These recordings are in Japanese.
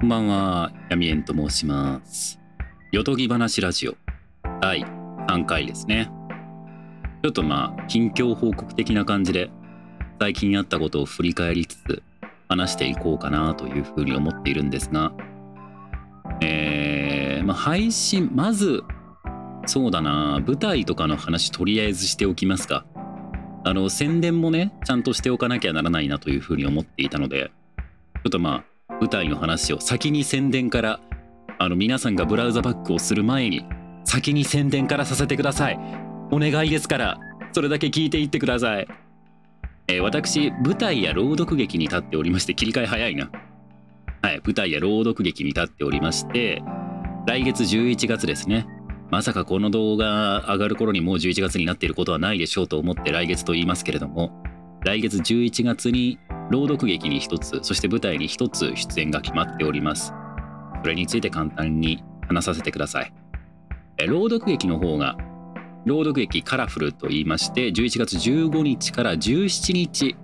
こんばんは、闇ンと申します。よとぎ話ラジオ第3回ですね。ちょっとまあ、近況報告的な感じで、最近あったことを振り返りつつ、話していこうかなというふうに思っているんですが、えー、まあ、配信、まず、そうだな、舞台とかの話、とりあえずしておきますか。あの、宣伝もね、ちゃんとしておかなきゃならないなというふうに思っていたので、ちょっとまあ、舞台の話を先に宣伝からあの皆さんがブラウザバックをする前に先に宣伝からさせてくださいお願いですからそれだけ聞いていってください、えー、私舞台や朗読劇に立っておりまして切り替え早いなはい舞台や朗読劇に立っておりまして来月11月ですねまさかこの動画上がる頃にもう11月になっていることはないでしょうと思って来月と言いますけれども来月11月に朗読劇に1つそして舞台に1つ出演が決まっておりますそれについて簡単に話させてください朗読劇の方が朗読劇カラフルと言いまして11月15日から17日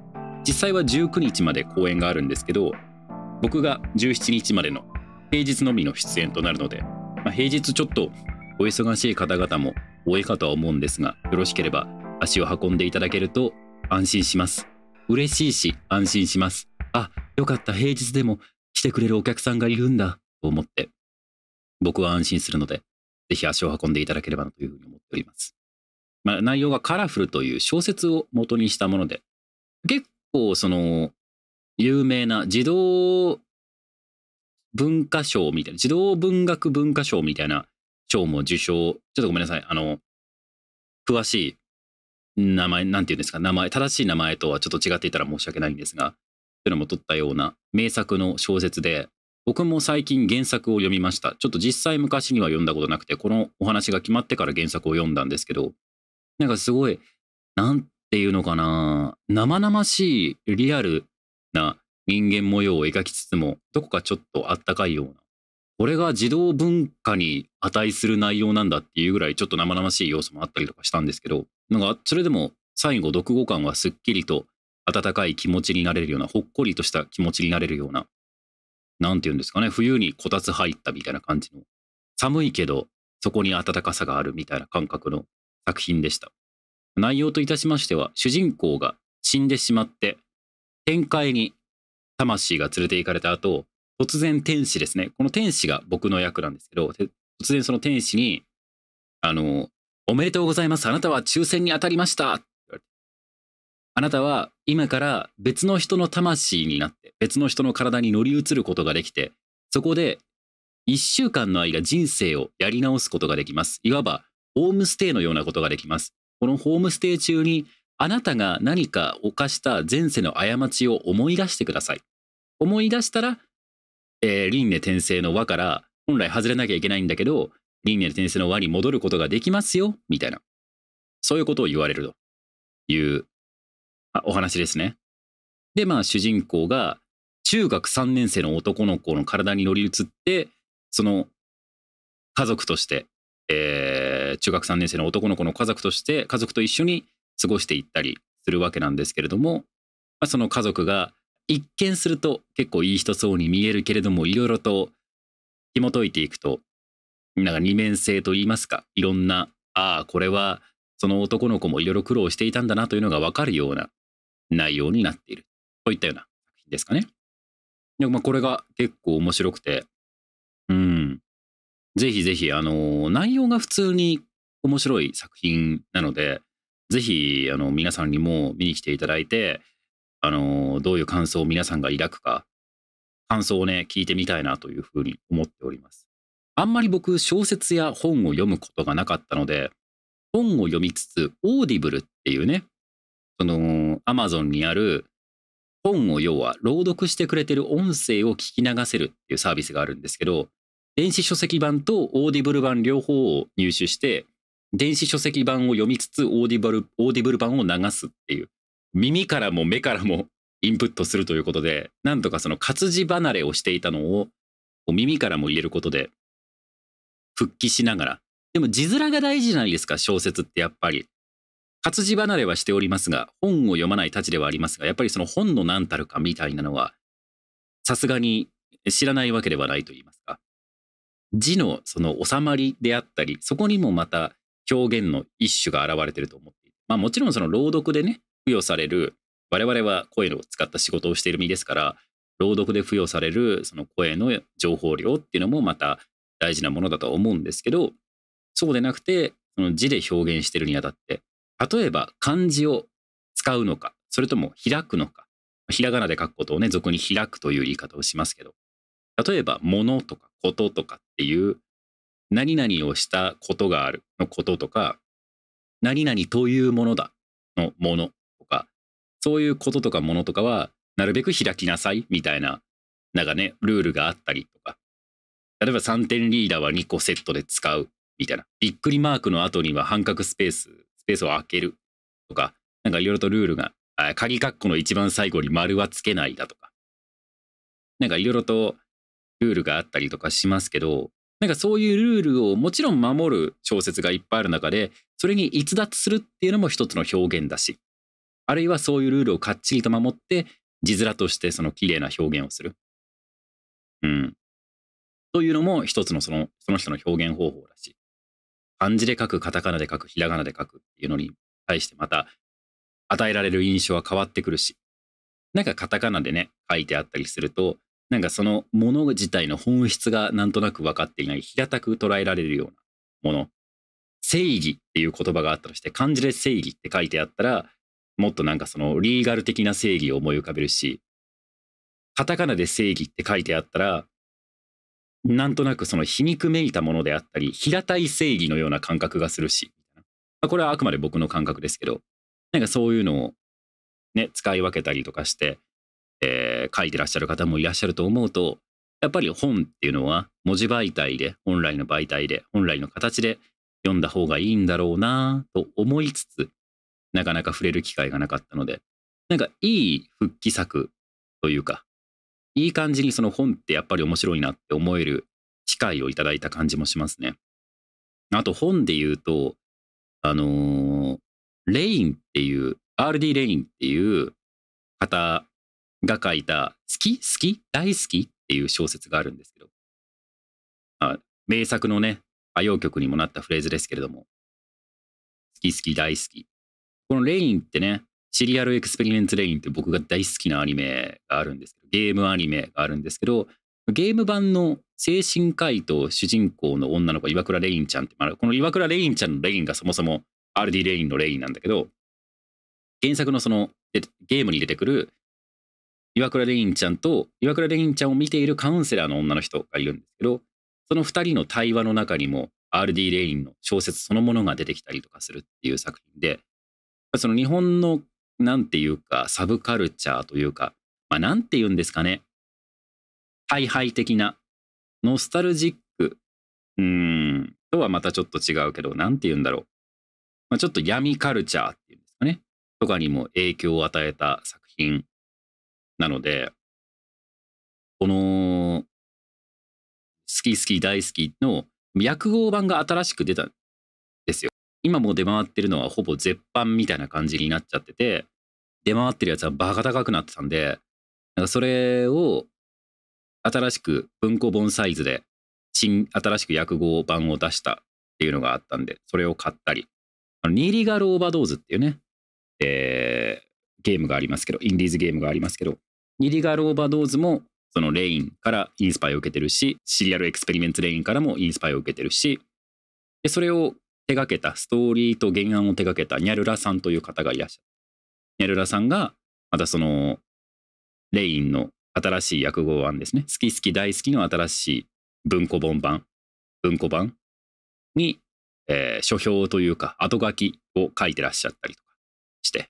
実際は19日まで公演があるんですけど僕が17日までの平日のみの出演となるので、まあ、平日ちょっとお忙しい方々も多いかとは思うんですがよろしければ足を運んでいただけると安心します嬉しいし安心します。あ、よかった、平日でも来てくれるお客さんがいるんだ、と思って、僕は安心するので、ぜひ足を運んでいただければなというふうに思っております。まあ、内容がカラフルという小説を元にしたもので、結構その、有名な児童文化賞みたいな、児童文学文化賞みたいな賞も受賞、ちょっとごめんなさい、あの、詳しい名前、なんていうんですか、名前、正しい名前とはちょっと違っていたら申し訳ないんですが、というのも取ったような名作の小説で、僕も最近原作を読みました。ちょっと実際昔には読んだことなくて、このお話が決まってから原作を読んだんですけど、なんかすごい、なんていうのかな、生々しいリアルな人間模様を描きつつも、どこかちょっとあったかいような、俺が児童文化に値する内容なんだっていうぐらいちょっと生々しい要素もあったりとかしたんですけどなんかそれでも最後読後感はすっきりと温かい気持ちになれるようなほっこりとした気持ちになれるようななんて言うんですかね冬にこたつ入ったみたいな感じの寒いけどそこに温かさがあるみたいな感覚の作品でした内容といたしましては主人公が死んでしまって展開に魂が連れて行かれた後突然天使ですね。この天使が僕の役なんですけど、突然その天使に、あの、おめでとうございます。あなたは抽選に当たりましたあなたは今から別の人の魂になって、別の人の体に乗り移ることができて、そこで一週間の間人生をやり直すことができます。いわばホームステイのようなことができます。このホームステイ中にあなたが何か犯した前世の過ちを思い出してください。思い出したらえー、輪廻転生の輪から本来外れなきゃいけないんだけど、輪廻転生の輪に戻ることができますよ、みたいな。そういうことを言われるというお話ですね。で、まあ主人公が中学3年生の男の子の体に乗り移って、その家族として、えー、中学3年生の男の子の家族として、家族と一緒に過ごしていったりするわけなんですけれども、まあ、その家族が一見すると結構いい人そうに見えるけれどもいろいろと紐解いていくとなんか二面性といいますかいろんなああこれはその男の子もいろいろ苦労していたんだなというのが分かるような内容になっているといったような作品ですかね。でまあ、これが結構面白くてうんぜひぜひあの内容が普通に面白い作品なのでぜひあの皆さんにも見に来ていただいてあのどういう感想を皆さんが抱くか、感想をね、聞いてみたいなというふうに思っております。あんまり僕、小説や本を読むことがなかったので、本を読みつつ、オーディブルっていうね、その、アマゾンにある本を要は朗読してくれてる音声を聞き流せるっていうサービスがあるんですけど、電子書籍版とオーディブル版両方を入手して、電子書籍版を読みつつオーディブル、オーディブル版を流すっていう、耳からも目からもインプットするということで、なんとかその活字離れをしていたのを耳からも入れることで復帰しながら。でも字面が大事じゃないですか、小説ってやっぱり。活字離れはしておりますが、本を読まないたちではありますが、やっぱりその本の何たるかみたいなのは、さすがに知らないわけではないと言いますか。字のその収まりであったり、そこにもまた表現の一種が現れてると思っていて、まあもちろんその朗読でね、付与される我々は声を使った仕事をしている身ですから朗読で付与されるその声の情報量っていうのもまた大事なものだと思うんですけどそうでなくてその字で表現してるにあたって例えば漢字を使うのかそれとも開くのかひらがなで書くことをね俗に開くという言い方をしますけど例えば「もの」とか「こと」とかっていう何々をしたことがあるのこととか何々というものだのものそういうこととかものとかはなるべく開きなさいみたいななんかねルールがあったりとか例えば3点リーダーは2個セットで使うみたいなびっくりマークの後には半角スペーススペースを空けるとかなんかいろいろとルールが鍵括弧の一番最後に丸はつけないだとかなんかいろいろとルールがあったりとかしますけどなんかそういうルールをもちろん守る小説がいっぱいある中でそれに逸脱するっていうのも一つの表現だしあるいはそういうルールをかっちりと守って、字面としてその綺麗な表現をする。うん。というのも一つのそのその人の表現方法だし、漢字で書く、カタカナで書く、ひらがなで書くっていうのに対してまた与えられる印象は変わってくるし、なんかカタカナでね、書いてあったりすると、なんかそのもの自体の本質がなんとなく分かっていない、平たく捉えられるようなもの。正義っていう言葉があったとして、漢字で正義って書いてあったら、もっとなんかそのリーガル的な正義を思い浮かべるし、カタカナで正義って書いてあったら、なんとなくその皮肉めいたものであったり、平たい正義のような感覚がするし、まあ、これはあくまで僕の感覚ですけど、なんかそういうのをね、使い分けたりとかして、えー、書いてらっしゃる方もいらっしゃると思うと、やっぱり本っていうのは文字媒体で、本来の媒体で、本来の形で読んだ方がいいんだろうなと思いつつ、なかなか触れる機会がなかったので、なんかいい復帰作というか、いい感じにその本ってやっぱり面白いなって思える機会をいただいた感じもしますね。あと本で言うと、あのー、レインっていう、RD レインっていう方が書いた好き好き大好きっていう小説があるんですけど、あ、名作のね、歌謡曲にもなったフレーズですけれども、好き好き大好き。このレインってね、シリアルエクスペリメンツレインって僕が大好きなアニメがあるんですけど、ゲームアニメがあるんですけど、ゲーム版の精神科医と主人公の女の子、岩倉レインちゃんって、まあ、この岩倉レインちゃんのレインがそもそも RD レインのレインなんだけど、原作のそのゲームに出てくる岩倉レインちゃんと岩倉レインちゃんを見ているカウンセラーの女の人がいるんですけど、その2人の対話の中にも RD レインの小説そのものが出てきたりとかするっていう作品で、その日本のなんていうかサブカルチャーというか、まあ、なんて言うんですかねハイハイ的なノスタルジックうんとはまたちょっと違うけどなんて言うんだろう、まあ、ちょっと闇カルチャーっていうんですかねとかにも影響を与えた作品なのでこの「好き好き大好き」の訳語版が新しく出た今もう出回ってるのはほぼ絶版みたいな感じになっちゃってて、出回ってるやつはバカ高くなってたんで、なんかそれを新しく文庫本サイズで新、新しく訳語版を出したっていうのがあったんで、それを買ったり、あのニーリガル・オーバードーズっていうね、えー、ゲームがありますけど、インディーズゲームがありますけど、ニーリガル・オーバードーズもそのレインからインスパイを受けてるし、シリアル・エクスペリメンツ・レインからもインスパイを受けてるし、でそれを手がけたストーリーと原案を手がけたニャルラさんという方がいらっしゃるニャルラさんがまたそのレインの新しい訳語案ですね好き好き大好きの新しい文庫本版文庫版に、えー、書評というか後書きを書いてらっしゃったりとかして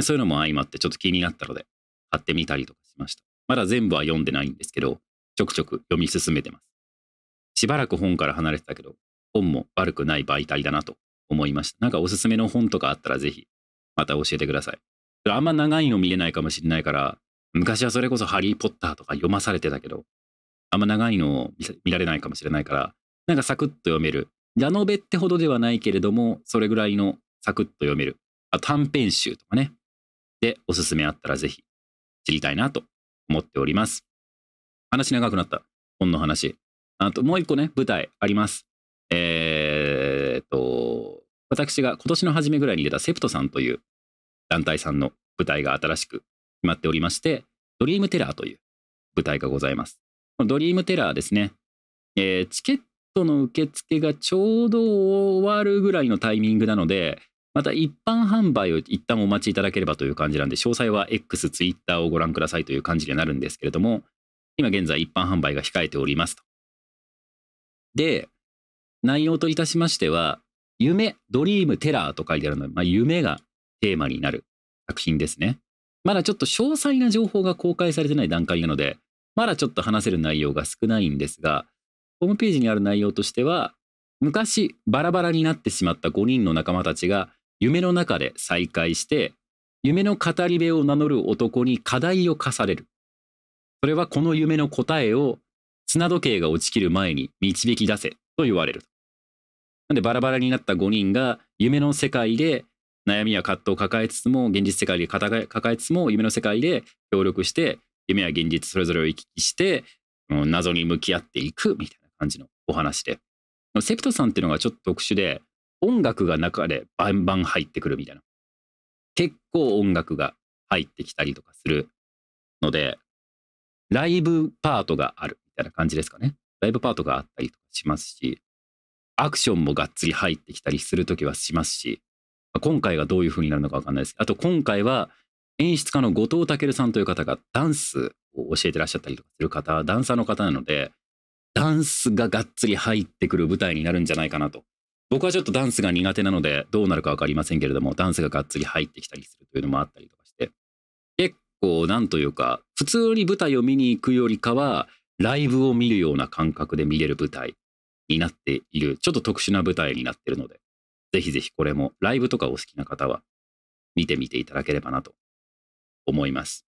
そういうのも相まってちょっと気になったので買ってみたりとかしましたまだ全部は読んでないんですけどちょくちょく読み進めてますしばらく本から離れてたけど本も悪くない媒体だなと思いました。なんかおすすめの本とかあったらぜひまた教えてください。あんま長いの見れないかもしれないから、昔はそれこそハリー・ポッターとか読まされてたけど、あんま長いのを見られないかもしれないから、なんかサクッと読める。ラノベってほどではないけれども、それぐらいのサクッと読める。あ短編集とかね。で、おすすめあったらぜひ知りたいなと思っております。話長くなった。本の話。あともう一個ね、舞台あります。えー、っと、私が今年の初めぐらいに出たセプトさんという団体さんの舞台が新しく決まっておりまして、ドリームテラーという舞台がございます。このドリームテラーですね、えー、チケットの受付がちょうど終わるぐらいのタイミングなので、また一般販売を一旦お待ちいただければという感じなんで、詳細は X、Twitter をご覧くださいという感じになるんですけれども、今現在一般販売が控えておりますと。で、内容といたしましては、夢、ドリーム、テラーと書いてあるので、まあ、夢がテーマになる作品ですね。まだちょっと詳細な情報が公開されてない段階なので、まだちょっと話せる内容が少ないんですが、ホームページにある内容としては、昔バラバラになってしまった5人の仲間たちが夢の中で再会して、夢の語り部を名乗る男に課題を課される。それはこの夢の答えを砂時計が落ちきる前に導き出せと言われる。なんでバラバラになった5人が夢の世界で悩みや葛藤を抱えつつも現実世界で抱えつつも夢の世界で協力して夢や現実それぞれを行き来して謎に向き合っていくみたいな感じのお話でセプトさんっていうのがちょっと特殊で音楽が中でバンバン入ってくるみたいな結構音楽が入ってきたりとかするのでライブパートがあるみたいな感じですかねライブパートがあったりとかしますしアクションもがっつり入ってきたりする時はしますし、今回がどういう風になるのかわかんないです。あと今回は演出家の後藤健さんという方がダンスを教えてらっしゃったりとかする方、ダンサーの方なので、ダンスががっつり入ってくる舞台になるんじゃないかなと。僕はちょっとダンスが苦手なのでどうなるか分かりませんけれども、ダンスががっつり入ってきたりするというのもあったりとかして、結構なんというか、普通に舞台を見に行くよりかは、ライブを見るような感覚で見れる舞台になっている、ちょっと特殊な舞台になってるので、ぜひぜひこれもライブとかお好きな方は見てみていただければなと思います。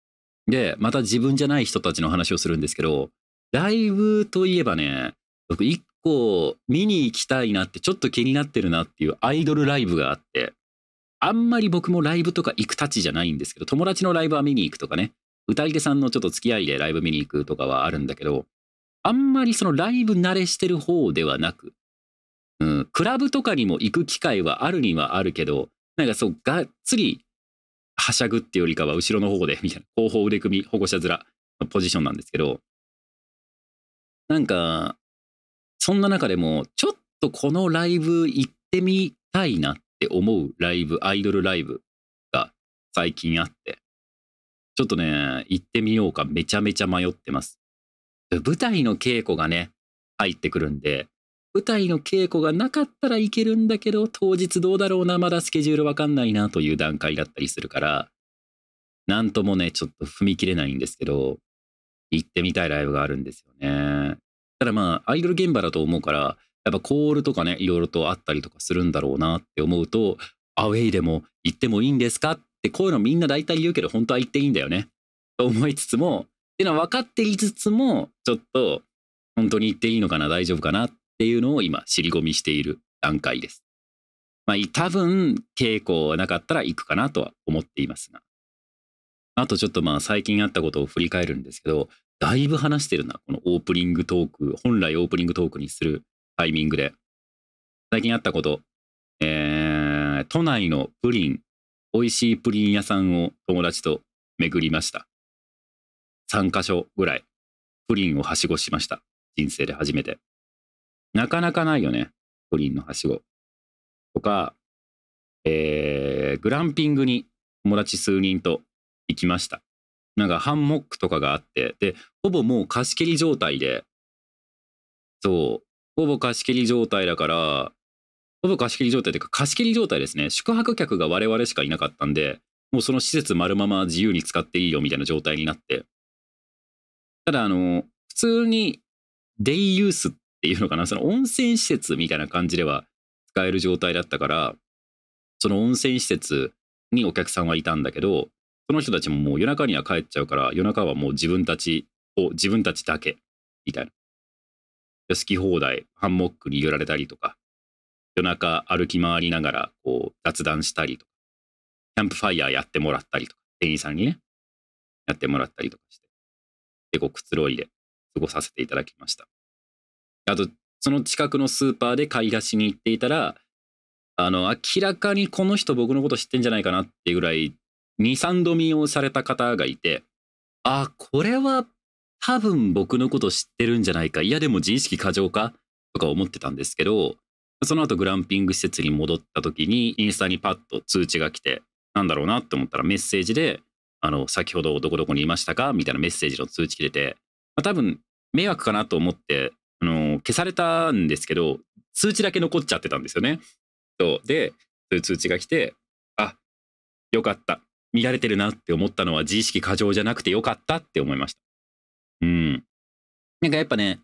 で、また自分じゃない人たちの話をするんですけど、ライブといえばね、僕一個見に行きたいなってちょっと気になってるなっていうアイドルライブがあって、あんまり僕もライブとか行くたちじゃないんですけど、友達のライブは見に行くとかね、歌い手さんのちょっと付き合いでライブ見に行くとかはあるんだけど、あんまりそのライブ慣れしてる方ではなく、うん、クラブとかにも行く機会はあるにはあるけど、なんかそう、がっつりはしゃぐってよりかは後ろの方で、みたいな、後方腕組み、保護者面のポジションなんですけど、なんか、そんな中でも、ちょっとこのライブ行ってみたいなって思うライブ、アイドルライブが最近あって、ちょっとね、行ってみようかめちゃめちゃ迷ってます。舞台の稽古がね、入ってくるんで、舞台の稽古がなかったらいけるんだけど、当日どうだろうな、まだスケジュールわかんないなという段階だったりするから、なんともね、ちょっと踏み切れないんですけど、行ってみたいライブがあるんですよね。ただまあ、アイドル現場だと思うから、やっぱコールとかね、いろいろとあったりとかするんだろうなって思うと、アウェイでも行ってもいいんですかって、こういうのみんな大体言うけど、本当は行っていいんだよね。と思いつつも、っていうのは分かっていつつも、ちょっと本当に言っていいのかな、大丈夫かなっていうのを今、尻込みしている段階です。まあ、多分、稽古はなかったら行くかなとは思っていますが。あとちょっとまあ最近あったことを振り返るんですけど、だいぶ話してるな、このオープニングトーク、本来オープニングトークにするタイミングで。最近あったこと、えー、都内のプリン、美味しいプリン屋さんを友達と巡りました。3箇所ぐらい、プリンをはしごしました。人生で初めて。なかなかないよね。プリンのはしご。とか、えー、グランピングに友達数人と行きました。なんかハンモックとかがあって、で、ほぼもう貸し切り状態で、そう、ほぼ貸し切り状態だから、ほぼ貸し切り状態というか貸し切り状態ですね。宿泊客が我々しかいなかったんで、もうその施設丸まま自由に使っていいよみたいな状態になって、ただ、あの、普通にデイユースっていうのかな、その温泉施設みたいな感じでは使える状態だったから、その温泉施設にお客さんはいたんだけど、その人たちももう夜中には帰っちゃうから、夜中はもう自分たちを、自分たちだけ、みたいな。好き放題、ハンモックに揺られたりとか、夜中歩き回りながら、こう、雑談したりとか、キャンプファイヤーやってもらったりとか、店員さんにね、やってもらったりとかして。結構くつろいで過ごさせていただきましたあとその近くのスーパーで買い出しに行っていたらあの明らかにこの人僕のこと知ってんじゃないかなっていうぐらい23度見をされた方がいてあこれは多分僕のこと知ってるんじゃないかいやでも自意識過剰かとか思ってたんですけどその後グランピング施設に戻った時にインスタにパッと通知が来てなんだろうなって思ったらメッセージであの、先ほどどこどこにいましたかみたいなメッセージの通知切れて、まあ、多分、迷惑かなと思って、あの、消されたんですけど、通知だけ残っちゃってたんですよね。そう。で、そういう通知が来て、あ、よかった。見られてるなって思ったのは自意識過剰じゃなくてよかったって思いました。うん。なんかやっぱね、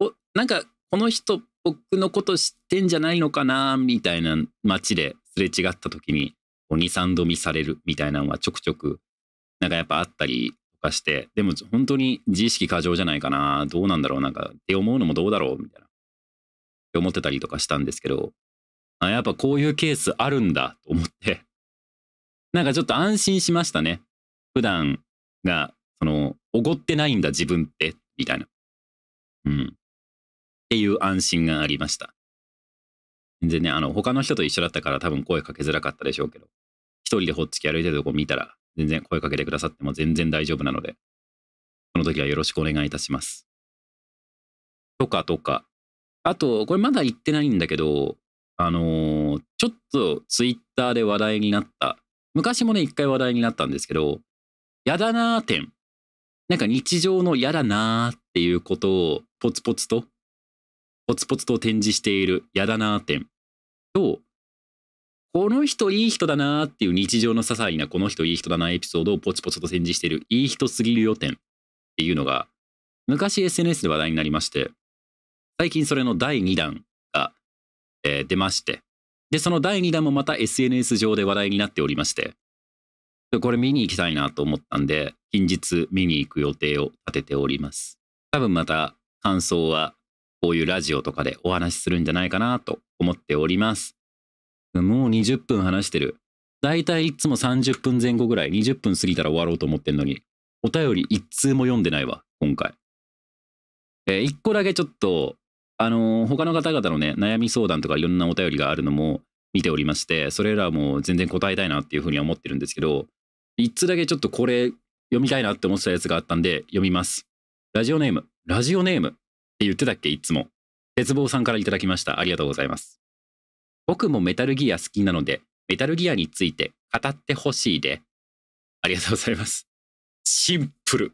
お、なんかこの人僕のこと知ってんじゃないのかなみたいな街ですれ違った時に、2、3度見されるみたいなのはちょくちょくなんかやっぱあったりとかして、でも本当に自意識過剰じゃないかな、どうなんだろう、なんかって思うのもどうだろうみたいな、って思ってたりとかしたんですけど、あやっぱこういうケースあるんだと思って、なんかちょっと安心しましたね。普段が、その、おごってないんだ自分って、みたいな。うん。っていう安心がありました。全然ね、あの、他の人と一緒だったから多分声かけづらかったでしょうけど、一人でほっつき歩いてるとこ見たら、全然声かけてくださっても全然大丈夫なので、この時はよろしくお願いいたします。とかとか。あと、これまだ言ってないんだけど、あのー、ちょっとツイッターで話題になった、昔もね、一回話題になったんですけど、やだなー点。なんか日常のやだなーっていうことをポツポツと、ポツポツと展示しているやだなー点と、この人いい人だなーっていう日常の些細なこの人いい人だなエピソードをポチポチと展示してるいい人すぎる予定っていうのが昔 SNS で話題になりまして最近それの第2弾が、えー、出ましてでその第2弾もまた SNS 上で話題になっておりましてこれ見に行きたいなと思ったんで近日見に行く予定を立てております多分また感想はこういうラジオとかでお話しするんじゃないかなと思っておりますもう20分話してる。だいたいいつも30分前後ぐらい、20分過ぎたら終わろうと思ってんのに、お便り一通も読んでないわ、今回。えー、一個だけちょっと、あのー、他の方々のね、悩み相談とかいろんなお便りがあるのも見ておりまして、それらも全然答えたいなっていうふうには思ってるんですけど、一通だけちょっとこれ読みたいなって思ってたやつがあったんで、読みます。ラジオネーム、ラジオネームって言ってたっけいつも。鉄棒さんから頂きました。ありがとうございます。僕もメタルギア好きなので、メタルギアについて語ってほしいで。ありがとうございます。シンプル。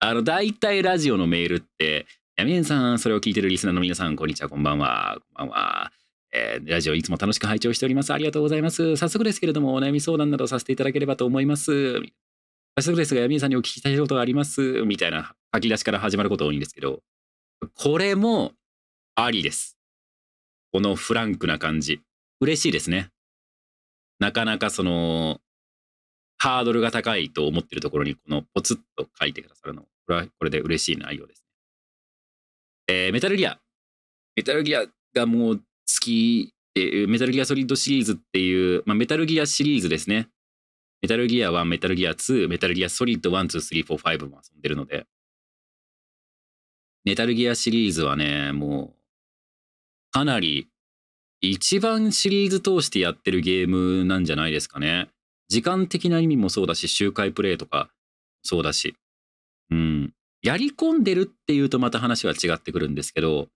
あの、大体ラジオのメールって、ヤミネンさん、それを聞いてるリスナーの皆さん、こんにちは、こんばんは、こんばんは。えー、ラジオいつも楽しく拝聴しております。ありがとうございます。早速ですけれども、お悩み相談などさせていただければと思います。早速ですが、ヤミネさんにお聞きしたいことがあります。みたいな書き出しから始まること多いんですけど、これもありです。このフランクな感じ。嬉しいですね。なかなかその、ハードルが高いと思ってるところに、このポツッと書いてくださるの、これはこれで嬉しい内容ですね。えー、メタルギア。メタルギアがもう好きで、メタルギアソリッドシリーズっていう、まあ、メタルギアシリーズですね。メタルギア1、メタルギア2、メタルギアソリッド1、2、3、4、5も遊んでるので、メタルギアシリーズはね、もうかなり一番シリーズ通してやってるゲームなんじゃないですかね。時間的な意味もそうだし、周回プレイとかそうだし。うん。やり込んでるっていうとまた話は違ってくるんですけど、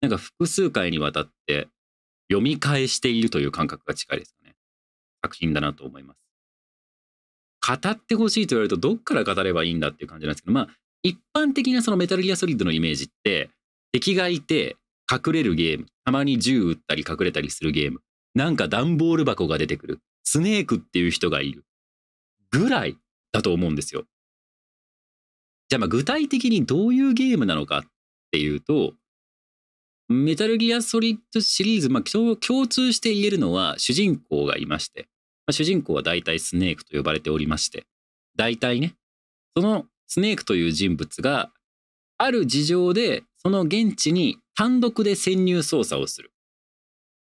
なんか複数回にわたって読み返しているという感覚が近いですかね。作品だなと思います。語ってほしいと言われるとどっから語ればいいんだっていう感じなんですけど、まあ一般的なそのメタルギアソリッドのイメージって敵がいて隠れるゲーム。たまに銃撃ったり隠れたりするゲーム。なんか段ボール箱が出てくる。スネークっていう人がいる。ぐらいだと思うんですよ。じゃあまあ具体的にどういうゲームなのかっていうと、メタルギアソリッドシリーズ、まあ、共通して言えるのは主人公がいまして、まあ、主人公は大体スネークと呼ばれておりまして、大体ね、そのスネークという人物がある事情でその現地に単独で潜入捜査をする。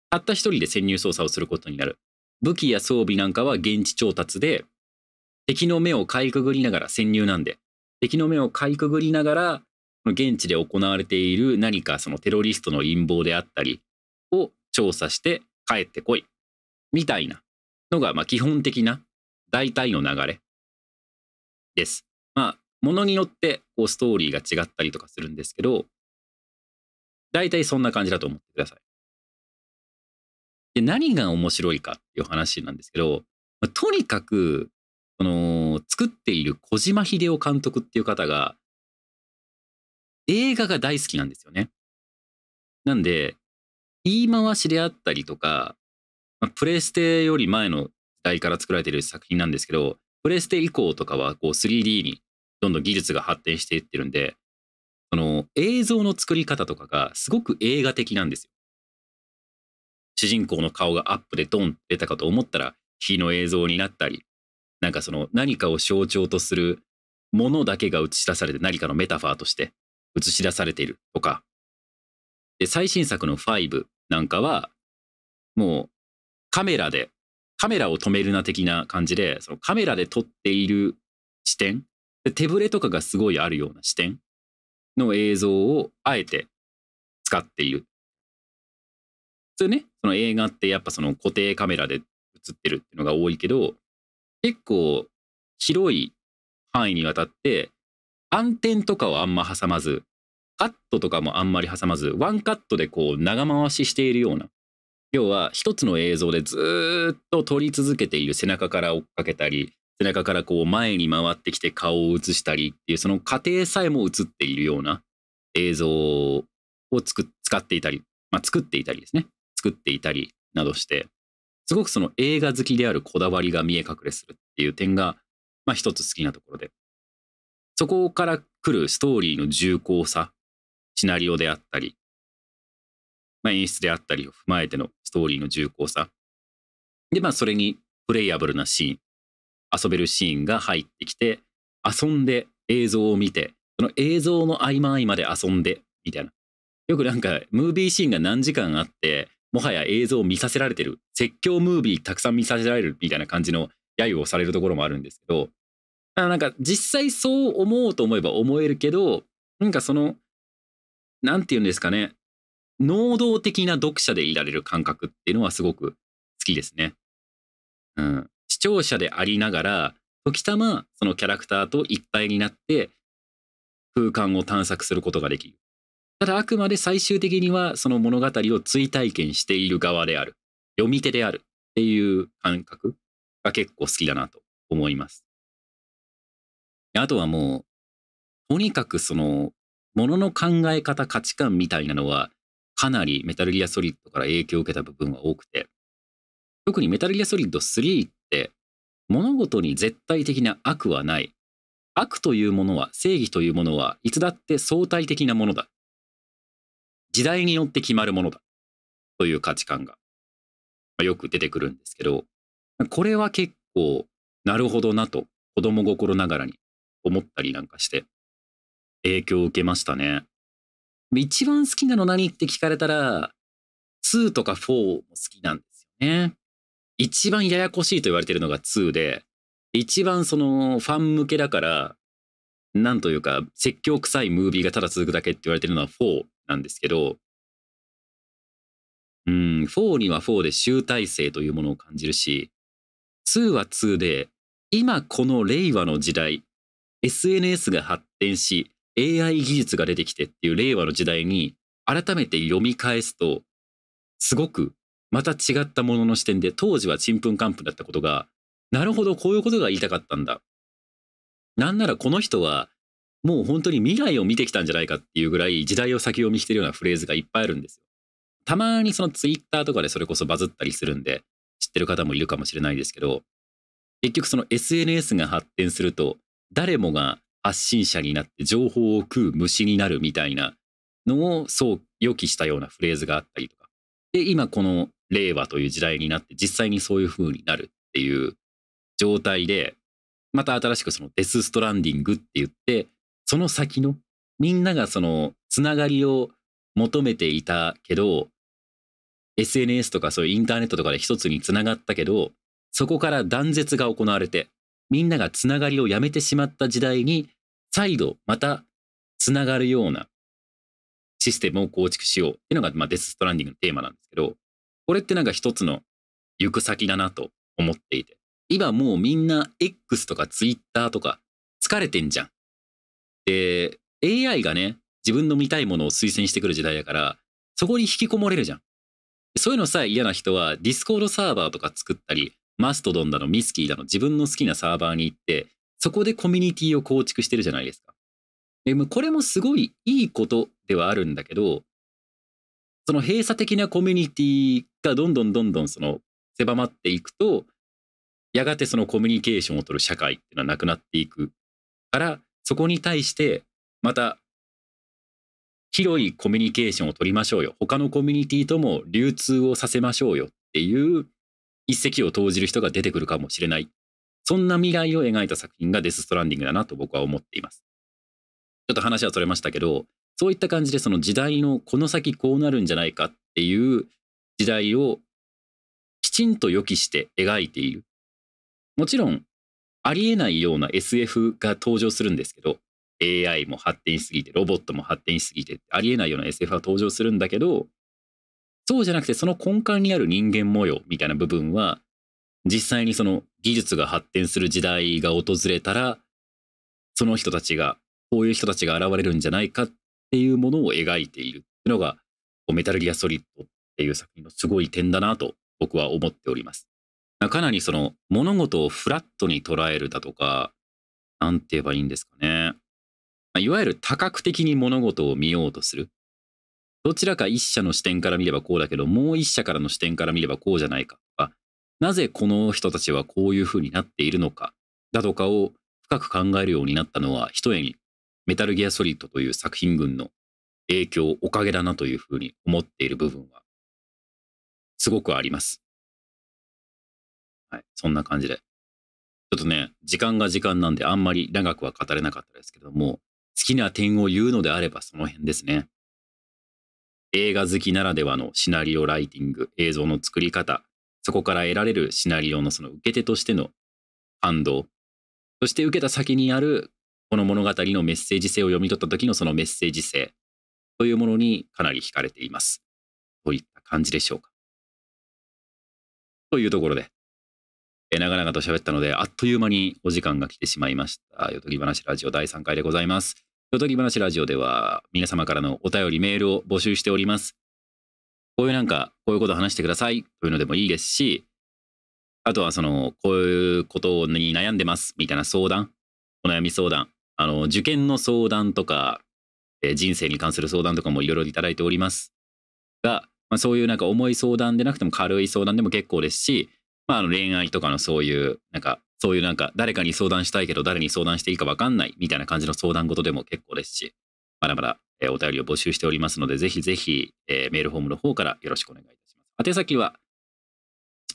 たった一人で潜入捜査をすることになる。武器や装備なんかは現地調達で、敵の目をかいくぐりながら潜入なんで、敵の目をかいくぐりながら、現地で行われている何かそのテロリストの陰謀であったりを調査して帰ってこい。みたいなのが、ま基本的な大体の流れです。まあ、ものによってこうストーリーが違ったりとかするんですけど、大体そんな感じだと思ってください。で、何が面白いかっていう話なんですけど、まあ、とにかく、その、作っている小島秀夫監督っていう方が、映画が大好きなんですよね。なんで、言い回しであったりとか、まあ、プレステより前の時代から作られている作品なんですけど、プレステ以降とかはこう 3D にどんどん技術が発展していってるんで、その映像の作り方とかがすごく映画的なんですよ。主人公の顔がアップでドンって出たかと思ったら火の映像になったりなんかその何かを象徴とするものだけが映し出されて何かのメタファーとして映し出されているとかで最新作の5なんかはもうカメラでカメラを止めるな的な感じでそのカメラで撮っている視点手ぶれとかがすごいあるような視点の映像をあえて使っている。普通ね、その映画ってやっぱその固定カメラで映ってるっていうのが多いけど、結構広い範囲にわたって、暗転とかをあんま挟まず、カットとかもあんまり挟まず、ワンカットでこう長回ししているような。要は一つの映像でずっと撮り続けている背中から追っかけたり、背中からこう前に回ってきて顔を映したりっていうその過程さえも映っているような映像を使っていたり、まあ、作っていたりですね作っていたりなどしてすごくその映画好きであるこだわりが見え隠れするっていう点が、まあ、一つ好きなところでそこから来るストーリーの重厚さシナリオであったり、まあ、演出であったりを踏まえてのストーリーの重厚さでまあそれにプレイアブルなシーン遊べるシーンが入ってきて遊んで映像を見てその映像の合間合間で遊んでみたいなよくなんかムービーシーンが何時間あってもはや映像を見させられてる説教ムービーたくさん見させられるみたいな感じの揶揄をされるところもあるんですけどなんか実際そう思うと思えば思えるけどなんかその何て言うんですかね能動的な読者でいられる感覚っていうのはすごく好きですね。うん。視聴者でありながら時たまそのキャラクターと一体になって空間を探索することができるただあくまで最終的にはその物語を追体験している側である読み手であるっていう感覚が結構好きだなと思いますあとはもうとにかくそのものの考え方価値観みたいなのはかなりメタルギアソリッドから影響を受けた部分は多くて特にメタルギアソリッド3って物事に絶対的な悪はない。悪というものは正義というものはいつだって相対的なものだ。時代によって決まるものだ。という価値観がよく出てくるんですけど、これは結構なるほどなと子供心ながらに思ったりなんかして影響を受けましたね。一番好きなの何って聞かれたら2とか4も好きなんですよね。一番ややこしいと言われてるのが2で、一番そのファン向けだから、なんというか、説教臭いムービーがただ続くだけって言われてるのは4なんですけど、うん、4には4で集大成というものを感じるし、2は2で、今この令和の時代、SNS が発展し、AI 技術が出てきてっていう令和の時代に、改めて読み返すと、すごくまた違ったものの視点で当時はちんぷんかんぷんだったことがなるほどこういうことが言いたかったんだなんならこの人はもう本当に未来を見てきたんじゃないかっていうぐらい時代を先読みしてるようなフレーズがいっぱいあるんですよ。たまにそのツイッターとかでそれこそバズったりするんで知ってる方もいるかもしれないですけど結局その SNS が発展すると誰もが発信者になって情報を食う虫になるみたいなのをそう予期したようなフレーズがあったりとかで今この令和という時代になって実際にそういう風になるっていう状態でまた新しくそのデス・ストランディングって言ってその先のみんながそのつながりを求めていたけど SNS とかそういうインターネットとかで一つにつながったけどそこから断絶が行われてみんながつながりをやめてしまった時代に再度またつながるようなシステムを構築しようっていうのが、まあ、デス・ストランディングのテーマなんですけどこれってなんか一つの行く先だなと思っていて。今もうみんな X とか Twitter とか疲れてんじゃん。で、AI がね、自分の見たいものを推薦してくる時代だから、そこに引きこもれるじゃん。そういうのさえ嫌な人は、ディスコードサーバーとか作ったり、マストドンだの、ミスキーだの、自分の好きなサーバーに行って、そこでコミュニティを構築してるじゃないですか。でもこれもすごいいいことではあるんだけど、その閉鎖的なコミュニティがどんどんどんどんその狭まっていくと、やがてそのコミュニケーションを取る社会っていうのはなくなっていくから、そこに対してまた広いコミュニケーションを取りましょうよ。他のコミュニティとも流通をさせましょうよっていう一石を投じる人が出てくるかもしれない。そんな未来を描いた作品がデス・ストランディングだなと僕は思っています。ちょっと話はそれましたけど、そういった感じでその時代のこの先こうなるんじゃないかっていう時代をきちんと予期して描いている。もちろんありえないような SF が登場するんですけど AI も発展しすぎてロボットも発展しすぎてありえないような SF が登場するんだけどそうじゃなくてその根幹にある人間模様みたいな部分は実際にその技術が発展する時代が訪れたらその人たちがこういう人たちが現れるんじゃないかっっていうものを描いているっていうのが、メタルギアソリッドっていう作品のすごい点だなと僕は思っております。かなりその物事をフラットに捉えるだとか、なんて言えばいいんですかね。いわゆる多角的に物事を見ようとする。どちらか一社の視点から見ればこうだけど、もう一社からの視点から見ればこうじゃないかとか、なぜこの人たちはこういうふうになっているのかだとかを深く考えるようになったのは、一重にメタルギアソリッドという作品群の影響おかげだなというふうに思っている部分は、すごくあります。はい、そんな感じで。ちょっとね、時間が時間なんであんまり長くは語れなかったですけども、好きな点を言うのであればその辺ですね。映画好きならではのシナリオライティング、映像の作り方、そこから得られるシナリオのその受け手としての感動、そして受けた先にあるこの物語のメッセージ性を読み取った時のそのメッセージ性というものにかなり惹かれています。といった感じでしょうか。というところで、え長々と喋ったので、あっという間にお時間が来てしまいました。よとぎ話ラジオ第3回でございます。よとぎ話ラジオでは、皆様からのお便り、メールを募集しております。こういうなんか、こういうこと話してくださいというのでもいいですし、あとはその、こういうことに悩んでますみたいな相談、お悩み相談、あの受験の相談とか、え人生に関する相談とかもいろいろいただいておりますが、まあ、そういうなんか重い相談でなくても軽い相談でも結構ですし、まあ、あの恋愛とかのそういうなんかそういうなんか誰かに相談したいけど誰に相談していいか分かんないみたいな感じの相談事でも結構ですしまだまだ、えお便りを募集しておりますのでぜひぜひ、えメールフォームの方からよろしくお願いいたします宛先は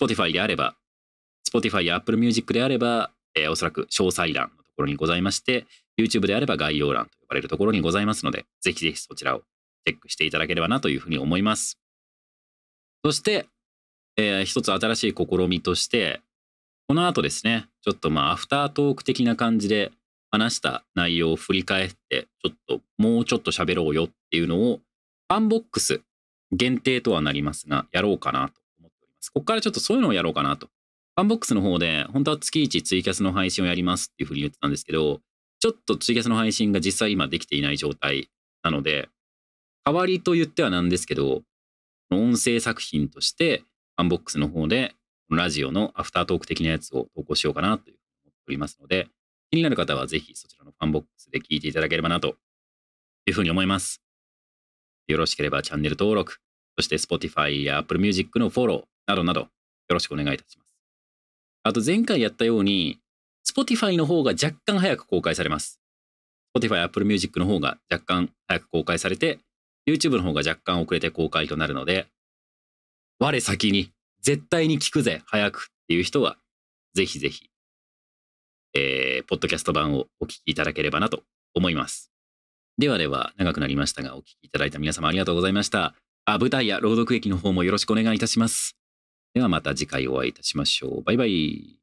Spotify であれば Spotify や Apple Music であれば、えおそらく詳細欄ところにございまして、YouTube であれば概要欄と呼ばれるところにございますので、ぜひぜひそちらをチェックしていただければなというふうに思います。そして、えー、一つ新しい試みとして、この後ですね、ちょっとまあアフタートーク的な感じで話した内容を振り返って、ちょっともうちょっと喋ろうよっていうのを、ファンボックス限定とはなりますが、やろうかなと思っております。ここからちょっとそういうのをやろうかなとファンボックスの方で、本当は月1ツイキャスの配信をやりますっていうふうに言ってたんですけど、ちょっとツイキャスの配信が実際今できていない状態なので、代わりと言ってはなんですけど、音声作品として、ファンボックスの方で、ラジオのアフタートーク的なやつを投稿しようかなというふうに思っておりますので、気になる方はぜひそちらのファンボックスで聞いていただければなというふうに思います。よろしければチャンネル登録、そして Spotify や Apple Music のフォローなどなどよろしくお願いいたします。あと前回やったように、Spotify の方が若干早く公開されます。Spotify、Apple Music の方が若干早く公開されて、YouTube の方が若干遅れて公開となるので、我先に、絶対に聞くぜ、早くっていう人は、ぜひぜひ、えー、ポッドキャスト版をお聞きいただければなと思います。ではでは、長くなりましたが、お聞きいただいた皆様ありがとうございました。あ、舞台や朗読劇の方もよろしくお願いいたします。ではまた次回お会いいたしましょう。バイバイ。